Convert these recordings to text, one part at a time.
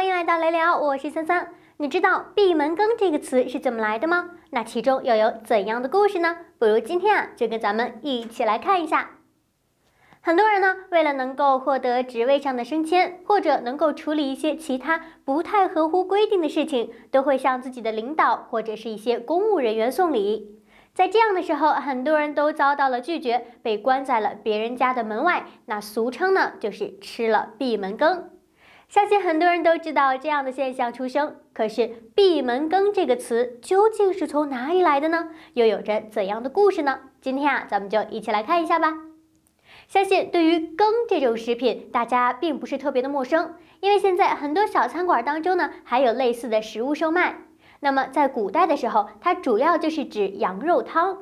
欢迎来到雷聊，我是三三。你知道“闭门羹”这个词是怎么来的吗？那其中又有怎样的故事呢？不如今天啊，就跟咱们一起来看一下。很多人呢，为了能够获得职位上的升迁，或者能够处理一些其他不太合乎规定的事情，都会向自己的领导或者是一些公务人员送礼。在这样的时候，很多人都遭到了拒绝，被关在了别人家的门外，那俗称呢，就是吃了闭门羹。相信很多人都知道这样的现象出生，可是“闭门羹”这个词究竟是从哪里来的呢？又有着怎样的故事呢？今天啊，咱们就一起来看一下吧。相信对于羹这种食品，大家并不是特别的陌生，因为现在很多小餐馆当中呢，还有类似的食物售卖。那么在古代的时候，它主要就是指羊肉汤，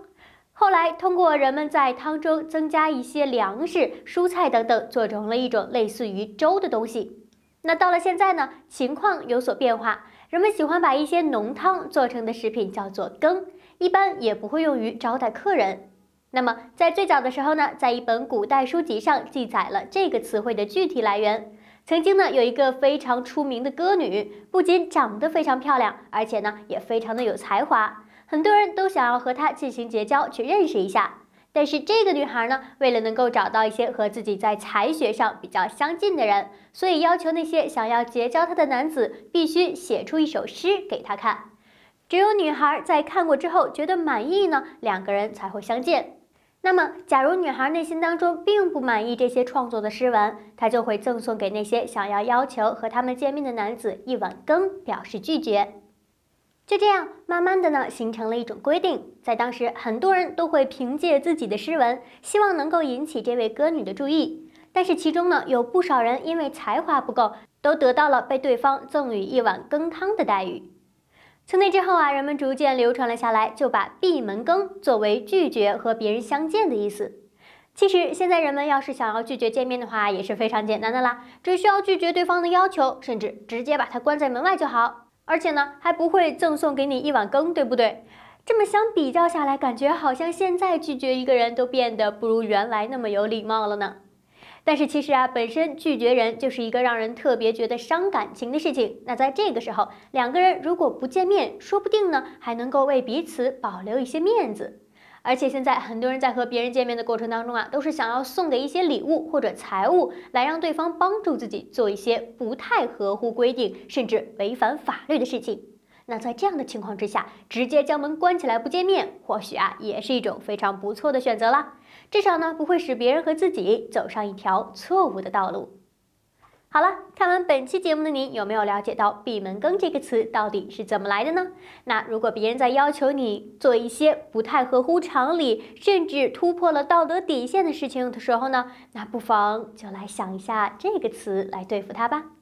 后来通过人们在汤中增加一些粮食、蔬菜等等，做成了一种类似于粥的东西。那到了现在呢，情况有所变化，人们喜欢把一些浓汤做成的食品叫做羹，一般也不会用于招待客人。那么在最早的时候呢，在一本古代书籍上记载了这个词汇的具体来源。曾经呢，有一个非常出名的歌女，不仅长得非常漂亮，而且呢也非常的有才华，很多人都想要和她进行结交，去认识一下。但是这个女孩呢，为了能够找到一些和自己在才学上比较相近的人，所以要求那些想要结交她的男子必须写出一首诗给她看。只有女孩在看过之后觉得满意呢，两个人才会相见。那么，假如女孩内心当中并不满意这些创作的诗文，她就会赠送给那些想要要求和他们见面的男子一碗羹，表示拒绝。就这样，慢慢的呢，形成了一种规定。在当时，很多人都会凭借自己的诗文，希望能够引起这位歌女的注意。但是其中呢，有不少人因为才华不够，都得到了被对方赠予一碗羹汤的待遇。从那之后啊，人们逐渐流传了下来，就把“闭门羹”作为拒绝和别人相见的意思。其实现在人们要是想要拒绝见面的话，也是非常简单的啦，只需要拒绝对方的要求，甚至直接把他关在门外就好。而且呢，还不会赠送给你一碗羹，对不对？这么相比较下来，感觉好像现在拒绝一个人都变得不如原来那么有礼貌了呢。但是其实啊，本身拒绝人就是一个让人特别觉得伤感情的事情。那在这个时候，两个人如果不见面，说不定呢，还能够为彼此保留一些面子。而且现在很多人在和别人见面的过程当中啊，都是想要送给一些礼物或者财物，来让对方帮助自己做一些不太合乎规定，甚至违反法律的事情。那在这样的情况之下，直接将门关起来不见面，或许啊也是一种非常不错的选择啦。至少呢，不会使别人和自己走上一条错误的道路。好了，看完本期节目的您有没有了解到“闭门羹”这个词到底是怎么来的呢？那如果别人在要求你做一些不太合乎常理，甚至突破了道德底线的事情的时候呢，那不妨就来想一下这个词来对付他吧。